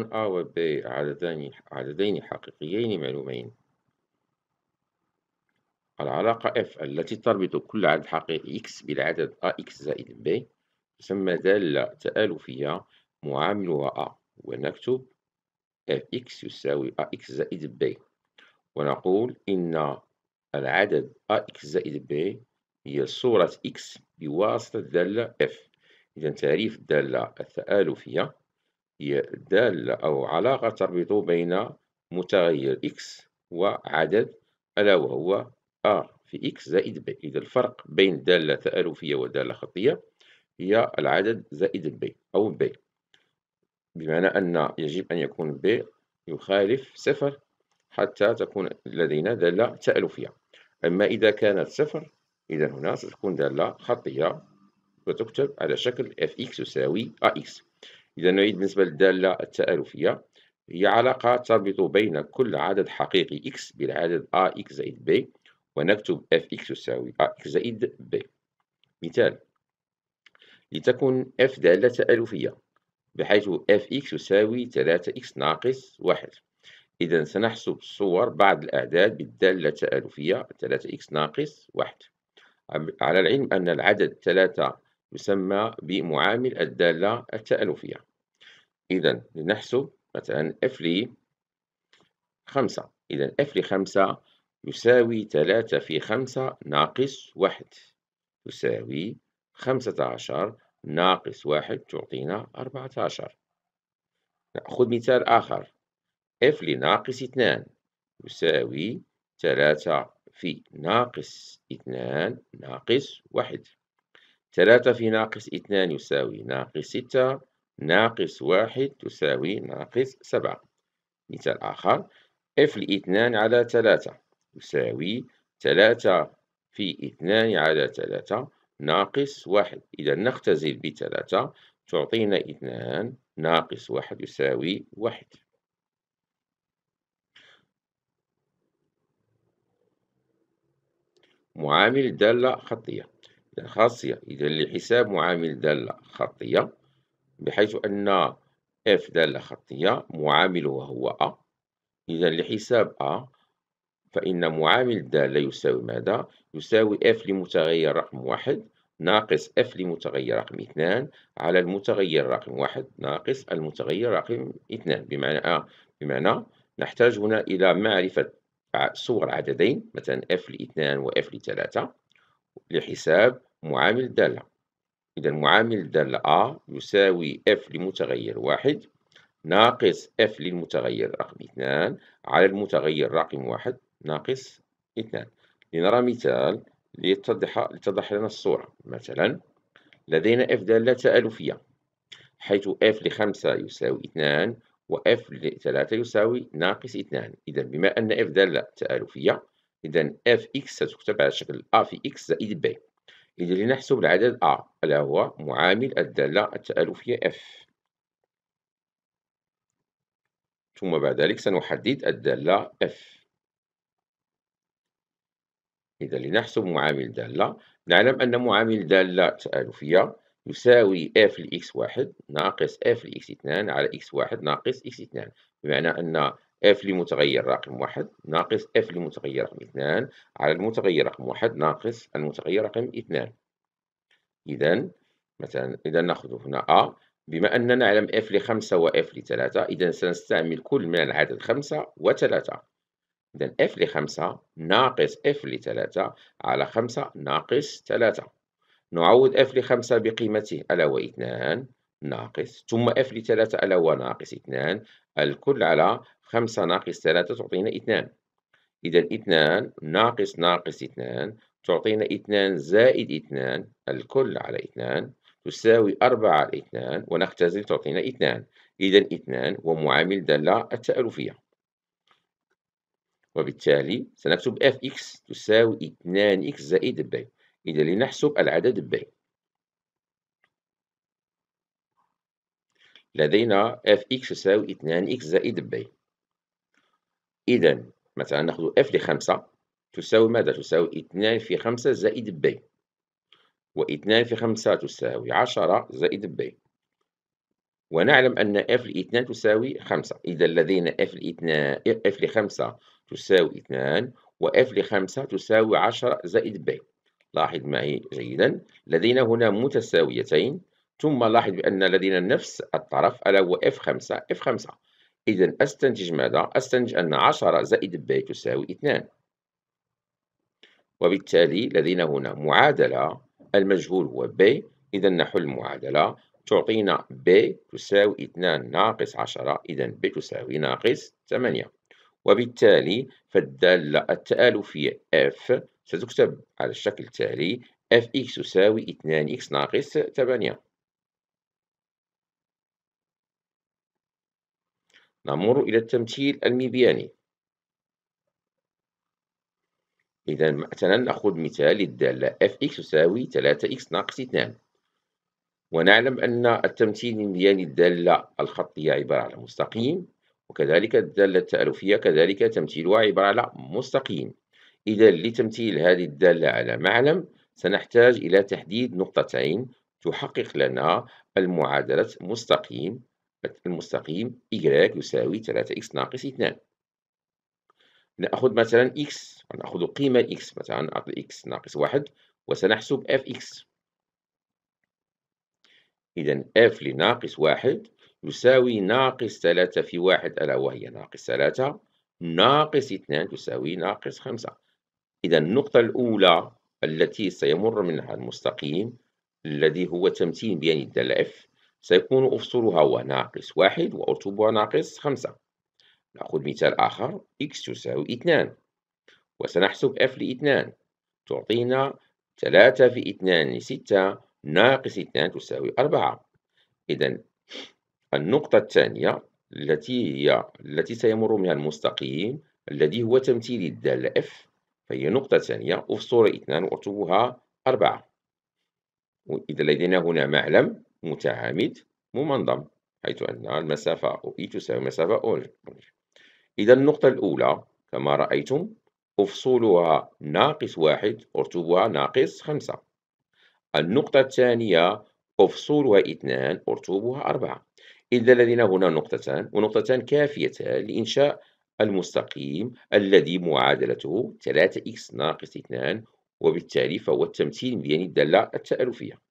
يكون A و B عددين, عددين حقيقيين معلومين العلاقة F التي تربط كل عدد حقيقي X بالعدد AX زائد B تسمى دالة تآلفية معاملها A ونكتب Fx يساوي Ax زائد B ونقول إن العدد Ax زائد B هي صورة X بواسطة دالة F إذا تعريف الدالة التآلفية هي دالة أو علاقة تربط بين متغير x وعدد ألا وهو a في x زائد b إذا الفرق بين دالة تآلفية ودالة خطية هي العدد زائد b أو b بمعنى أن يجب أن يكون b يخالف صفر حتى تكون لدينا دالة تألفية أما إذا كانت صفر إذا هنا ستكون دالة خطية وتكتب على شكل fx يساوي ax إذا نعيد بالنسبة للدالة التآلفية هي علاقة تربط بين كل عدد حقيقي x بالعدد ax زائد b ونكتب fx تساوي ax زائد b مثال لتكن f دالة تآلفية بحيث fx يساوي 3x ناقص 1 إذا سنحسب صور بعض الأعداد بالدالة التآلفية 3x ناقص 1 على العلم أن العدد 3 يسمى بمعامل الدالة التألفية إذا لنحسب مثلا اف لي خمسة إذا اف لي خمسة يساوي ثلاثة في خمسة ناقص واحد يساوي خمسة عشر ناقص واحد تعطينا أربعة عشر نأخذ مثال آخر اف لناقص اثنان يساوي ثلاثة في ناقص اثنان ناقص واحد ثلاثة في ناقص اثنان يساوي ناقص ستة ناقص واحد تساوي ناقص سبعة مثال آخر f لاثنان على ثلاثة يساوي ثلاثة في اثنان على ثلاثة ناقص واحد إذا نختزل بثلاثة تعطينا اثنان ناقص واحد يساوي واحد معامل دالة خطية الخاصية إذا لحساب معامل دالة خطية بحيث أن F دالة خطية معامل وهو A إذا لحساب A فإن معامل دالة يساوي ماذا؟ يساوي F لمتغير رقم واحد ناقص F لمتغير رقم اثنان على المتغير رقم واحد ناقص المتغير رقم اثنان بمعنى A بمعنى نحتاج هنا إلى معرفة صور عددين مثلا F لاثنان و F لثلاثة لحساب معامل دالة إذا معامل دالة A يساوي F لمتغير واحد ناقص F للمتغير رقم اثنان على المتغير رقم واحد ناقص اثنان لنرى مثال ليتضح لتضح لنا الصورة مثلا لدينا F دالة تألفية حيث F لخمسة يساوي اثنان و إف لثلاثة يساوي ناقص اثنان إذا بما أن إف دالة تآلفية إذا إف إكس ستكتب على شكل A في إكس زائد بي إذا لنحسب العدد A ألا هو معامل الدالة التآلفية F ثم بعد ذلك سنحدد الدالة F إذا لنحسب معامل دالة نعلم أن معامل دالة تآلفية يساوي f لإكس 1 ناقص f لإكس 2 على x1 ناقص x2 بمعنى أن اف لمتغير رقم واحد ناقص اف لمتغير رقم اثنان على المتغير رقم واحد ناقص المتغير رقم اثنان إذا مثلا إذا نأخذ هنا أ بما أننا نعلم اف لخمسة واف لثلاثة إذا سنستعمل كل من العدد خمسة وثلاثة إذا اف لخمسة ناقص اف لثلاثة على خمسة ناقص ثلاثة نعوض اف لخمسة بقيمته ألا واثنان ناقص ثم اف لثلاثة ألا وناقص اثنان الكل على خمسة ناقص ثلاثة تعطينا اثنان إذا اثنان ناقص ناقص اثنان تعطينا اثنان زائد اثنان الكل على اثنان تساوي أربعة على اثنان ونختزل تعطينا اثنان إذا اثنان ومعامل دالة التألفية وبالتالي سنكتب اف اكس تساوي 2 اكس زائد ب إذا لنحسب العدد ب لدينا اف اكس تساوي 2 اكس زائد ب إذا مثلا ناخذ اف لخمسة تساوي ماذا؟ تساوي اثنان في خمسة زائد ب واثنان في خمسة تساوي عشرة زائد ب ونعلم أن اف لاثنان تساوي خمسة إذا لدينا اف لاثنان اف لخمسة تساوي اثنان واف لخمسة تساوي عشرة زائد ب لاحظ معي جيدا لدينا هنا متساويتين ثم لاحظ بأن لدينا نفس الطرف ألا هو إف خمسة إف خمسة إذا أستنتج ماذا؟ أستنتج أن 10 زائد ب تساوي 2 وبالتالي لدينا هنا معادلة المجهول هو ب إذا نحل المعادلة تعطينا ب تساوي 2 ناقص 10 إذا ب تساوي ناقص 8 وبالتالي فالدالة التآلفية F ستكتب على الشكل التالي fx تساوي 2 x ناقص 8 نمر إلى التمثيل المبياني إذا مثلا نأخذ مثال للدالة fx تساوي 3x ناقص 2 ونعلم أن التمثيل المبياني الدالة الخطية عبارة على مستقيم وكذلك الدالة التألفية كذلك تمثيلها عبارة على مستقيم إذا لتمثيل هذه الدالة على معلم سنحتاج إلى تحديد نقطتين تحقق لنا المعادلة مستقيم المستقيم y يساوي 3x ناقص 2 نأخذ مثلا x نأخذ قيمة x مثلا نعطي x ناقص 1 وسنحسب fx إذا f لناقص 1 يساوي ناقص 3 في 1 ألا وهي ناقص 3 ناقص 2 تساوي ناقص 5 إذا النقطة الأولى التي سيمر منها المستقيم الذي هو تمتين بين الدالة f سيكون أفصلها هو ناقص واحد وأرتبها ناقص خمسة نأخذ مثال آخر x تساوي اثنان وسنحسب f لاثنان تعطينا ثلاثة في اثنان ستة ناقص اثنان تساوي أربعة إذا النقطة الثانية التي هي التي سيمر منها المستقيم الذي هو تمثيل الدالة f فهي نقطة ثانية أفصل اثنان وأرتبها أربعة إذا لدينا هنا معلم متعامد ممنظم حيث أن المسافة OE تساوي مسافة أولج إذا النقطة الأولى كما رأيتم أفصولها ناقص واحد أرتبها ناقص خمسة النقطة الثانية أفصولها اثنان أرتبها أربعة إذا لدينا هنا نقطتان ونقطتان كافيتان لإنشاء المستقيم الذي معادلته 3x ناقص 2 وبالتالي فهو التمثيل بين الدالة التألفية